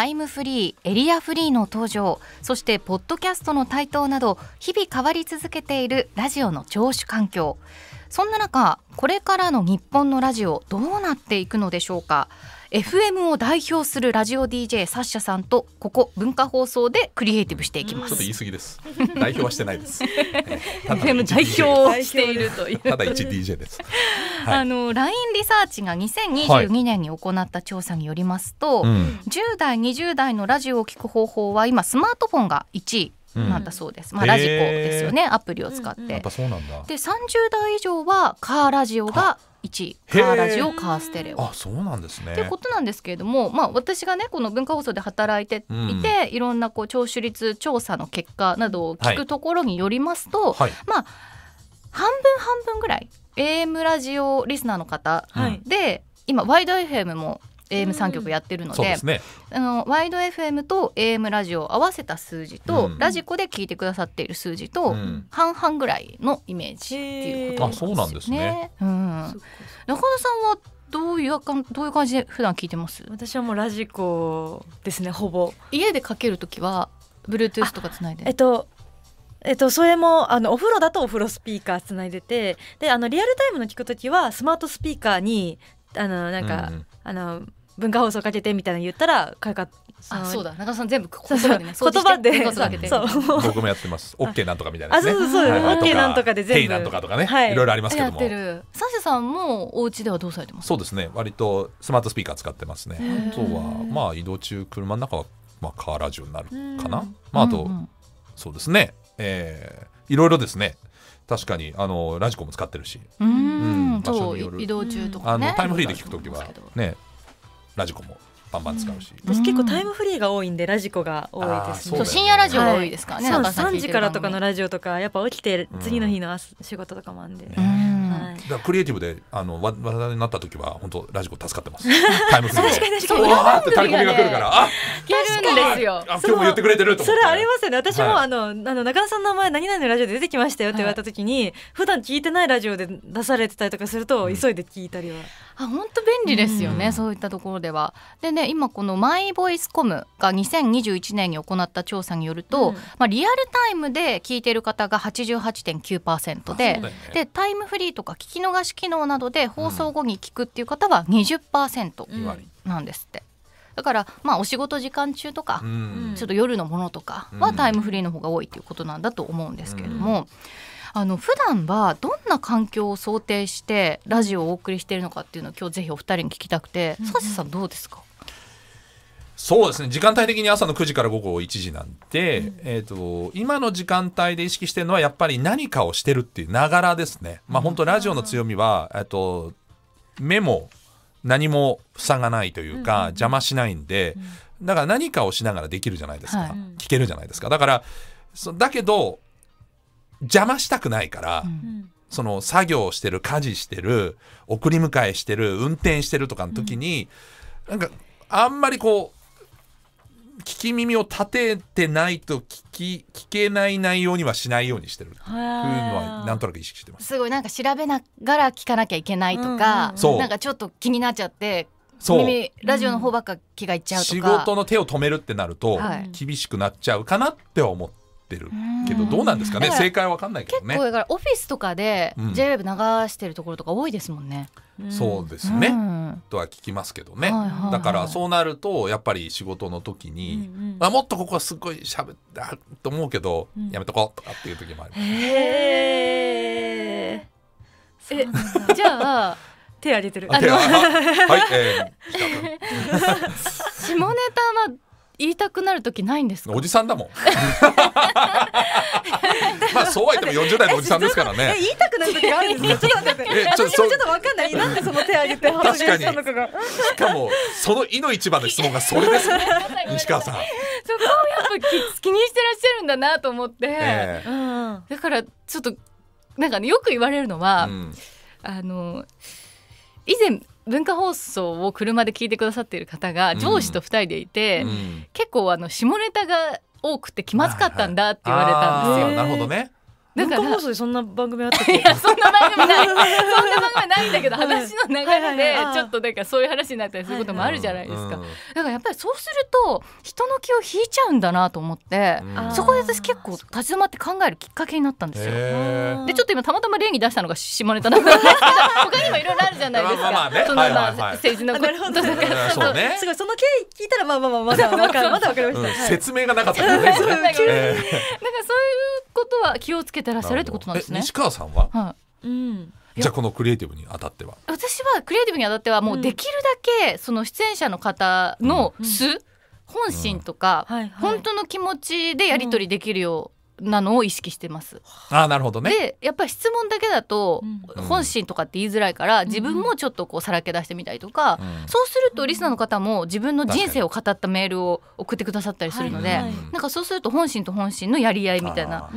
タイムフリーエリアフリーの登場そしてポッドキャストの台頭など日々変わり続けているラジオの聴取環境そんな中これからの日本のラジオどうなっていくのでしょうか FM を代表するラジオ DJ サッシャさんとここ文化放送でクリエイティブしていきます、ちょっと言い過ぎです代表はしてないです FM 代表をしているというただ一 DJ です、はい、あのラインリサーチが2022年に行った調査によりますと、はいうん、10代20代のラジオを聞く方法は今スマートフォンが1位なんだそうです。まあラジコですよね、アプリを使って。うんうん、で、30代以上はカーラジオが1位カーラジオカーステレオあそうなんですねということなんですけれども、まあ、私がねこの文化放送で働いていて、うん、いろんなこう聴取率調査の結果などを聞くところによりますと、はい、まあ半分半分ぐらい AM ラジオリスナーの方で、はい、今ワイド FM も AM3 局やってるのでうんでね、あのワイド FM と AM ラジオ合わせた数字と、うん、ラジコで聞いてくださっている数字と、半々ぐらいのイメージっていうことですね。あそうなんですね、うん、中野さんはどういうどういう感じで普段聞いてます私はもうラジコですねほぼ家でかけるときは Bluetooth とかつないでえっとえっと、それもあのお風呂だとお風呂スピーカーつないでてであのリアルタイムの聞くときはスマートスピーカーにあのなんか、うん、あの文化放送かけてみたいな言ったらかかあそうだ中田さん全部言葉でそ言葉で僕もやってますオッケーなんとかみたいな、ね、あそうそうオッケーなんとかで全部なんとかとかね、はい、いろいろありますけどもサシさんもお家ではどうされてますそうですね割とスマートスピーカー使ってますねあとはまあ移動中車の中はまあカーラジオになるかなまああと、そうですねえいろいろですね確かにあのラジコも使ってるし、うん、場所による移動中とか、ね、タイムフリーで聞くときはねラジコもバンバン使うし、うん、結構タイムフリーが多いんでラジコが多いですね、ね、深夜ラジオが多いですからね、はい、3時からとかのラジオとかやっぱ起きて次の日の、うん、仕事とかもあんで、ねだクリエイティブであの話題になった時は本当ラジコ助かってます。タイムフリーで。わーってタレコミが来るから、あ、来るんですよ。今日も言ってくれてるとそれありますよね。私も、あのあの中田さんの名前何々のラジオで出てきましたよって言われた時に、普段聞いてないラジオで出されてたりとかすると、急いで聞いたりは。あ本当便利ですよね、そういったところでは。でね今このマイボイスコムが2021年に行った調査によると、まあ、リアルタイムで聞いてる方が88.9%で,、でタイムフリーとか聞聞き逃し機能などで放送後に聞くっていう方は20%なんですって。だからまあお仕事時間中とか、ちょっと夜のものとかはタイムフリーの方が多いということなんだと思うんですけれども、うん、あの普段はどんな環境を想定してラジオをお送りしているのかっていうのを今日ぜひお二人に聞きたくて、うん、さんどうですかそうですね時間帯的に朝の9時から午後1時なんで、うん、えーと、今の時間帯で意識してるのはやっぱり何かをしてるっていうながらですね、まあ、本当ラジオの強みは、えーと、目も何も塞がないというか、うん、邪魔しないんで、うん、だから何かをしながらできるじゃないですか、は聞けるじゃないですかだからそだけど邪魔したくないから、その作業してる家事してる送り迎えしてる運転してるとかの時に、うん、なんかあんまりこう聞き耳を立ててないと聞き聞けない内容にはしないようにしてるていうのはなんとなく意識してますすごいなんか調べながら聞かなきゃいけないとか、うんうん、なんかちょっと気になっちゃってそう耳ラジオの方ばっか気がいっちゃうとか、うん、仕事の手を止めるってなると厳しくなっちゃうかなって思ってってるけど、どうなんですかね正解は分かんないけどね結構からオフィスとかで JWAVE 流してるところとか多いですもんね、そうですね、とは聞きますけどね、だからそうなるとやっぱり仕事の時に、まあ、もっとここはすごいしゃべっと思うけど、やめとこうとかっていう時もありますえじゃあ手挙げてるはい、えー、下ネタは言いたくなる時ないんですおじさんだもん まあそうは言っても四十代のおじさんですからね言いたくなる時あるんですよちょっと待って私もちょっとわかんないなんでその手挙げて発したのかがしかもその「い」の一番の質問がそれです 西川さんそこをやっぱ気気にしてらっしゃるんだなと思って、だからちょっとなんかねよく言われるのは、あの以前文化放送を車で聞いてくださっている方が上司と2人でいて、うんうん、結構あの下ネタが多くて気まずかったんだって言われたんですよ。はいはい、なるほどね文化放送でそんな番組あったっけいやそんな番組ない そんな番組ないんだけど、話の流れでちょっとなんかそういう話になったりすることもあるじゃないですか、はいはい、だからやっぱりそうすると人の気を引いちゃうんだなと思って、うん、そこで私結構立ち止まって考えるきっかけになったんですよでちょっと今たまたま例に出したのが下ネタなんですけど他にもいろいろあるじゃないですか、まあね、そのまあ、政治のこととかそう、すごいその経緯聞いたらまあまあまあまだわかまだわかりました、うん、説明がなかった、ね、んかそういうことは気をつけてらっしゃるってことなんですね西川さんは、はい、うん、じゃあこのクリエイティブにあたっては私はクリエイティブにあたってはもうできるだけその出演者の方の素、うん、本心とか、本当の気持ちでやり取りできるようなのを意識してます。あなるほどねでやっぱり質問だけだと本心とかって言いづらいから、うん、自分もちょっとこうさらけ出してみたりとか、うん、そうするとリスナーの方も自分の人生を語ったメールを送ってくださったりするので、はなんかそうすると本心と本心のやり合いみたいな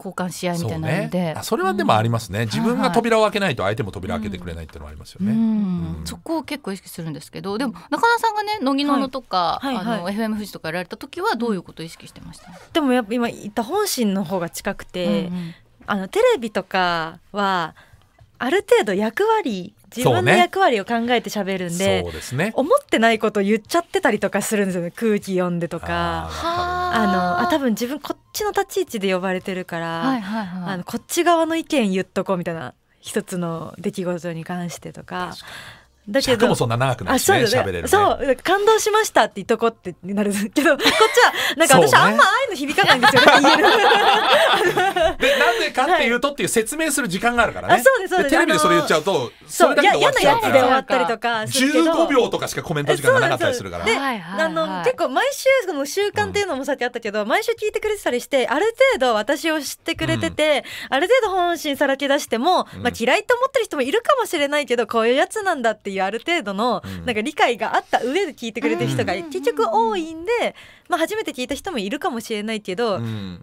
交換し合いみたいなので、ね、それはでもありますね、うん、自分が扉を開けないと相手も扉を開けてくれないっていうのはありますよね、そこを結構意識するんですけどでも中野さんがね乃木ののとか、はいはいはい、あの FM 富士とかやられた時はどういうことを意識してました、でもやっぱ今言った本心の方が近くて、うんうん、あのテレビとかはある程度役割自分の役割を考えて喋るんで、ねね、思ってないこと言っちゃってたりとかするんですよね空気読んでとか。はああのあ多分自分こっちの立ち位置で呼ばれてるから、はいはいはい、あのこっち側の意見言っとこうみたいな一つの出来事に関してとかだけど。もそんな長くないしね、喋、れる、ね、そう、感動しましたって言っとこってなるけど、こっちは、なんか私あんまああいうの響かないんですよね、で、なんでかっていうとっていう説明する時間があるからね。あ、そうです、そうです。テレビでそれ言っちゃうと、それだけで終わっちゃうから。嫌なやつで終わったりとかするけど。15秒とかしかコメント時間がなかったりするから。で、あの、結構毎週、その習慣っていうのもさっきあったけど、うん、毎週聞いてくれてたりして、ある程度私を知ってくれてて、うん、ある程度本心さらけ出しても、まあ嫌いと思ってる人もいるかもしれないけど、こういうやつなんだっていううある程度のなんか理解があった上で聞いてくれてる人が結局多いんで、まあ、初めて聞いた人もいるかもしれないけど、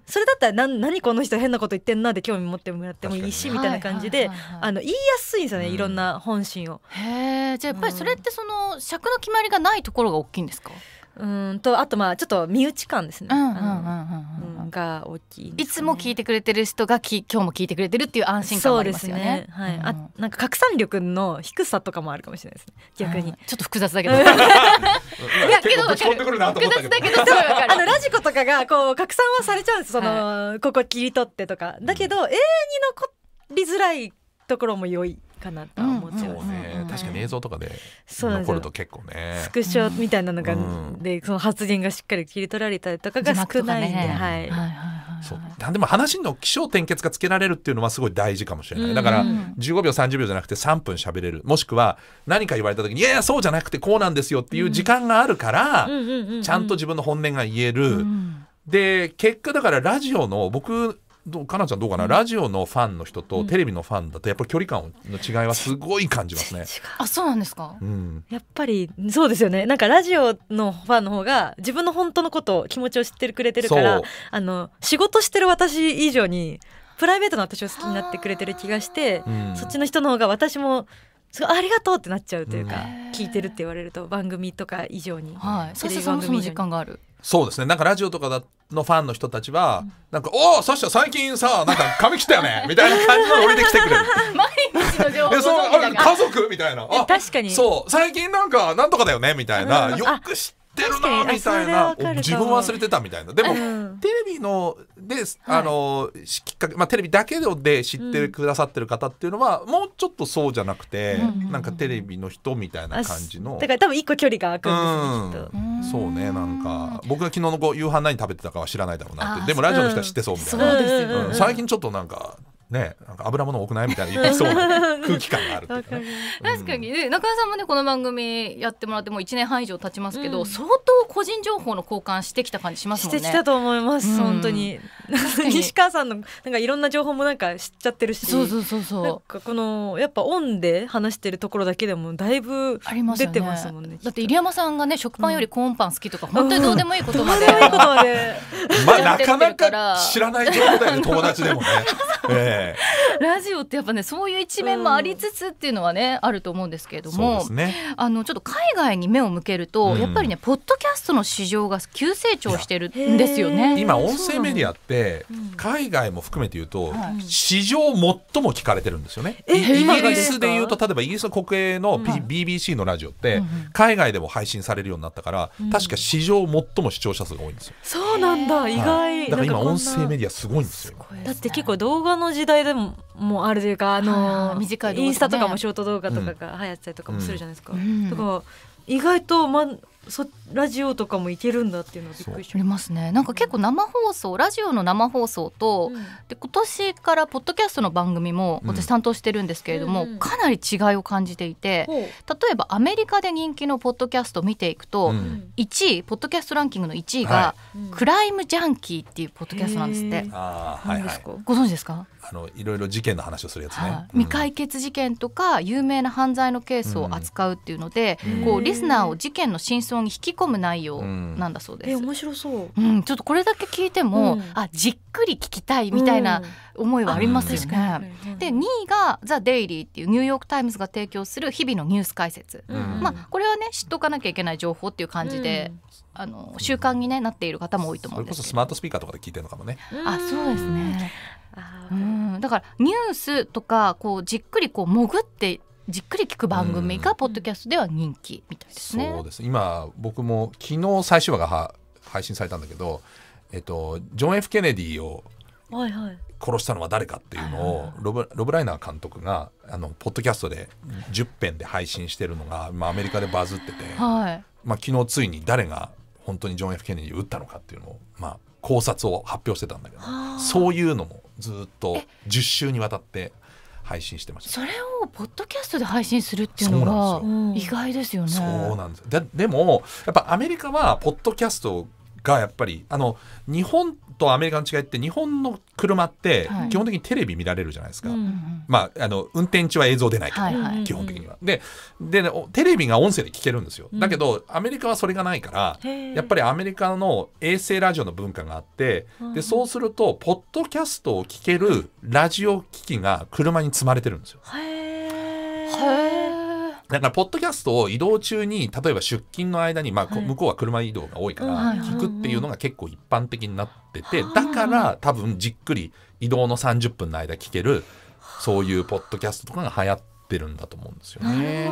それだったら何何この人変なこと言ってんなって興味持ってもらってもいいしみたいな感じで、あの言いやすいんですよね、いろんな本心を。へじゃあやっぱりそれってその尺の決まりがないところが大きいんですか、うんとあとまあちょっと身内感ですね。が大きい、ね、いつも聞いてくれてる人がき今日も聞いてくれてるっていう安心感もありますよね。ねはい。うん、あなんか拡散力の低さとかもあるかもしれないですね。逆にちょっと複雑だけど。いやけど分かる。複雑だけどあのラジコとかがこう拡散はされちゃうんです。その、はい、ここ切り取ってとかだけど、永遠に残りづらいところも良い。かなとは思ってます、確かに映像とかで残ると結構ねスクショみたいなのが、でその発言がしっかり切り取られたりとかが少ないんで、ね、はい。はいそでも話の気象転結がつけられるっていうのはすごい大事かもしれないだから15秒30秒じゃなくて3分喋れるもしくは何か言われた時に「いやいやそうじゃなくてこうなんですよ」っていう時間があるからちゃんと自分の本音が言えるで結果だからラジオの僕どうかなちゃんどうかな、うん、ラジオのファンの人とテレビのファンだとやっぱり距離感の違いはすごい感じますね。あそうなんですか、うん、やっぱりそうですよねなんかラジオのファンの方が自分の本当のこと気持ちを知ってくれてるからあの仕事してる私以上にプライベートの私を好きになってくれてる気がして、うん、そっちの人の方が私もすごいありがとうってなっちゃうというか、聞いてるって言われると番組とか以上に、はい、そしてそもそも実感があるそうですねなんかラジオとかのファンの人たちは、うん、なんか「おおサッシャ最近さ なんか髪切ったよね」みたいな感じで降りてきてくれる毎日の情報家族みたいな確かにそう最近なんかなんとかだよねみたいな、よく知ってるなみたいな自分忘れてたみたいなでも、うん、テレビのであの、はい、きっかけ、まあ、テレビだけで知ってくださってる方っていうのはもうちょっとそうじゃなくて、うん、なんかテレビの人みたいな感じのだから多分一個距離が空くんですね、うん、そうねなんか僕が昨日のこう夕飯何食べてたかは知らないだろうなってでもラジオの人は知ってそうみたいな、うん、最近ちょっとなんかね、なんか油物多くないみたいな言いそうな空気感があるか、ね、確かに、ね、中谷さんもねこの番組やってもらってもう1年半以上経ちますけど、うん、相当個人情報の交換してきた感じしますもんね。してきたと思います、うん、本当に。西川さんのなんかいろんな情報もなんか知っちゃってるしそうそうそうそうなんかこのやっぱオンで話してるところだけでもだいぶ出てますもんね、ね、だって入山さんがね食パンよりコーンパン好きとか、うん、本当にどうでもいいことまで、まあなかなか知らない情報だよね友達でもねえー、ラジオってやっぱねそういう一面もありつつっていうのはね、あると思うんですけれども、ね、あのちょっと海外に目を向けると、うん、やっぱりねポッドキャストの市場が急成長してるんですよね今音声メディアって、海外も含めて言うと、はい、史上最も聞かれてるんですよね、イギリスで言うと例えばイギリスの国営の、P はい、BBC のラジオって、うん、海外でも配信されるようになったから、確か市場最も視聴者数が多いんですよそうなんだ意外、はい、だから今音声メディアすごいんですよ、ね、だって結構動画の時代でももうあるというかあの、はい短いインスタとかもショート動画とかが流行ったりとかもするじゃないですか。とか意外と、ま、そラジオとかもいけるんだっていうのはびっくりしますねなんか結構生放送、うん、ラジオの生放送と、うん、で今年からポッドキャストの番組も私担当してるんですけれども、うん、かなり違いを感じていて、例えばアメリカで人気のポッドキャストを見ていくと、うん、1位ポッドキャストランキングの1位が、クライムジャンキーっていうポッドキャストなんですって。あはいはい、ご存知ですかあのいろいろ事件の話をするやつね、はあ、未解決事件とか有名な犯罪のケースを扱うっていうので、こうリスナーを事件の真相想に引き込む内容なんだそうです。え面白そう、うん、ちょっとこれだけ聞いても、うん、あじっくり聞きたいみたいな思いはありますよね。うん、で2位が「ザ・デイリー」っていうニューヨーク・タイムズが提供する日々のニュース解説、まあ、これはね知っとかなきゃいけない情報っていう感じで、あの習慣に、ね、なっている方も多いと思うんですけどそれこそスマートスピーカーとかで聞いてるのかもね。あそうですねうん、だからニュースとかこうじっくりこう潜ってじっくり聞く番組がポッドキャストでは人気みたいですね。そうです今僕も昨日最終話が配信されたんだけど、えっと、ジョン・ F・ ケネディを殺したのは誰かっていうのをロブロブライナー監督があのポッドキャストで10編で配信してるのが、まあ、アメリカでバズってて、はいまあ、昨日ついに誰が本当にジョン・ F・ ケネディを撃ったのかっていうのを、まあ、考察を発表してたんだけど、そういうのもずっと10週にわたって。配信してましたそれをポッドキャストで配信するっていうのが意外ですよねそうなんですででもやっぱアメリカはポッドキャストがやっぱりあの日本とアメリカの違いって日本の車って基本的にテレビ見られるじゃないですか、はい、まあ、あの運転中は映像出ないから、はいはい、基本的には。ででテレビが音声で聞けるんですよ、うん、だけどアメリカはそれがないからやっぱりアメリカの衛星ラジオの文化があってでそうするとポッドキャストを聞けるラジオ機器が車に積まれてるんですよ。へーだから、ポッドキャストを移動中に、例えば出勤の間に、まあ、向こうは車移動が多いから、聞くっていうのが結構一般的になってて、だから、多分じっくり移動の30分の間聞ける、そういうポッドキャストとかが流行ってるんだと思うんですよね。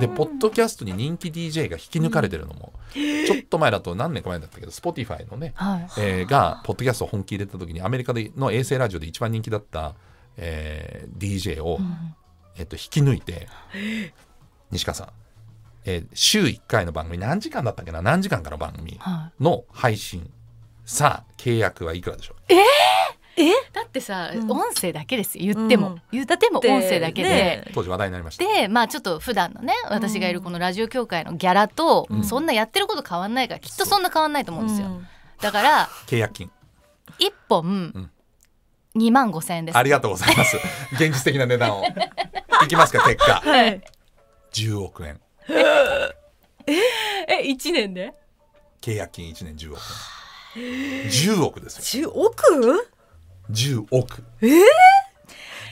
で、ポッドキャストに人気 DJ が引き抜かれてるのも、ちょっと前だと何年か前だったけど、Spotify のね、えが、ポッドキャスト本気入れた時に、アメリカでの衛星ラジオで一番人気だった、え DJ を、えっと、引き抜いて、西川さん、えー、週1回の番組、何時間だったっけな何時間かの番組の配信。はい、さあ、契約はいくらでしょうえーえだってさ、うん、音声だけです言っても、うん、言ったても音声だけで当時話題になりましたでまあちょっと普段のね私がいるこのラジオ協会のギャラと、そんなやってること変わんないからきっとそんな変わんないと思うんですよ、だから契約金1本2万5千円ですありがとうございます現実的な値段をい きますか結果、はい10億円ええ1年で契約金1年10億円10億ですよ10億 ?10 億えー、だ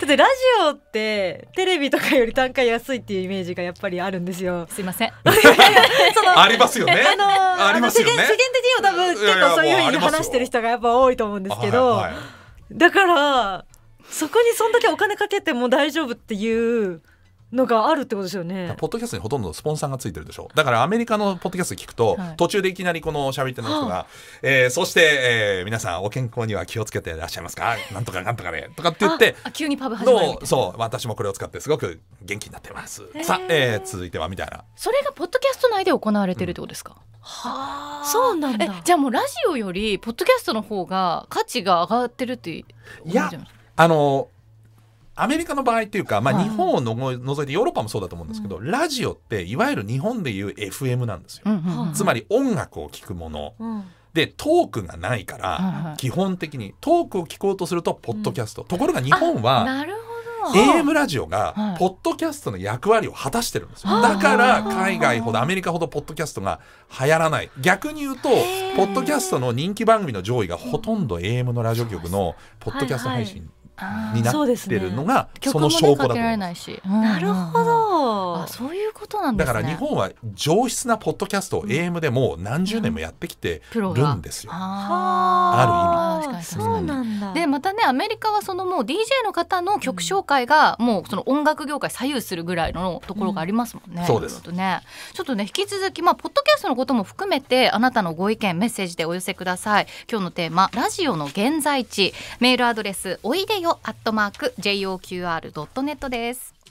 ってラジオってテレビとかより単価安いっていうイメージがやっぱりあるんですよ。すいません。ありますよね。あのー、ありますよね。世間的にも多分結構そういうふうに話してる人がやっぱ多いと思うんですけど、だからそこにそんだけお金かけても大丈夫っていうのがあるってことですよね。ポッドキャストにほとんどスポンサーがついてるでしょ。だからアメリカのポッドキャスト聞くと、はい、途中でいきなりこの喋っての人が、えー、そして、えー、皆さんお健康には気をつけていらっしゃいますかなんとかなんとかねとかって言って、急にパブ始まるそう、私もこれを使ってすごく元気になってます。さあ、えー、続いてはみたいな。それがポッドキャスト内で行われてるってことですか、うんはあ、そうなんだじゃあもうラジオよりポッドキャストの方が価値が上がってるっていやあのアメリカの場合っていうか、まあ、日本をのご除いてヨーロッパもそうだと思うんですけど、うん、ラジオっていわゆる日本でいう FM なんですよ、うんうん、つまり音楽を聴くもの、うん、でトークがないから、基本的にトークを聞こうとするとポッドキャスト、ところが日本はなるほど AM ラジオがポッドキャストの役割を果たしてるんですよ、だから海外ほどアメリカほどポッドキャストが流行らない逆に言うとポッドキャストの人気番組の上位がほとんど AM のラジオ局のポッドキャスト配信、はいはいになってるのがその証拠だと思います。なるほど。あそうことなんですねだから日本は上質なポッドキャストを AM でもう何十年もやってきてるんですよ、うん、ある意味そうなんだでまたねアメリカはそのもう DJ の方の曲紹介がもうその音楽業界左右するぐらいのところがありますもんね、うん、そうですねちょっとね引き続きまあポッドキャストのことも含めてあなたのご意見メッセージでお寄せください今日のテーマラジオの現在地メールアドレスおいでよアットマーク j o q r ネットです